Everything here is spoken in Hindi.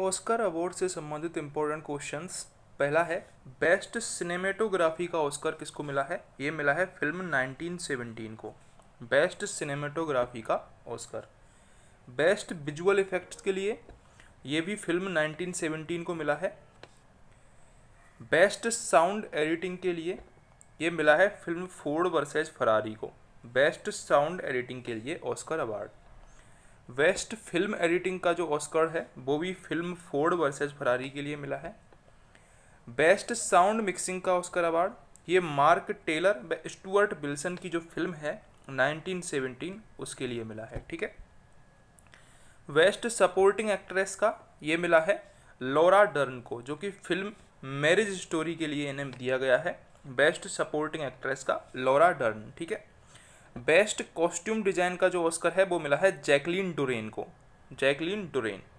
ऑस्कर अवार्ड से संबंधित इम्पोर्टेंट क्वेश्चंस पहला है बेस्ट सिनेमेटोग्राफी का ऑस्कर किसको मिला है ये मिला है फिल्म 1917 को बेस्ट सिनेमेटोग्राफी का ऑस्कर बेस्ट विजुअल इफेक्ट्स के लिए ये भी फिल्म 1917 को मिला है बेस्ट साउंड एडिटिंग के लिए ये मिला है फिल्म फोर्ड वर्सेज फरारी को बेस्ट साउंड एडिटिंग के लिए Oscar award best film editing का जो ऑस्कर है वो भी फिल्म फोर्ड वर्सेस फरारी के लिए मिला है बेस्ट साउंड मिक्सिंग का ऑस्कर अवार्ड ये मार्क टेलर व स्टुअर्ट बिल्सन की जो फिल्म है 1917 उसके लिए मिला है ठीक है वेस्ट सपोर्टिंग एक्ट्रेस का ये मिला है लोरा डर्न को जो कि फिल्म मैरिज स्टोरी के लिए इन्हें दिया गया है बेस्ट सपोर्टिंग एक्ट्रेस का लोरा डर्न ठीक है बेस्ट कॉस्ट्यूम डिजाइन का जो ऑस्कर है वो मिला है जैकलिन डोरेन को जैकलिन डोरेन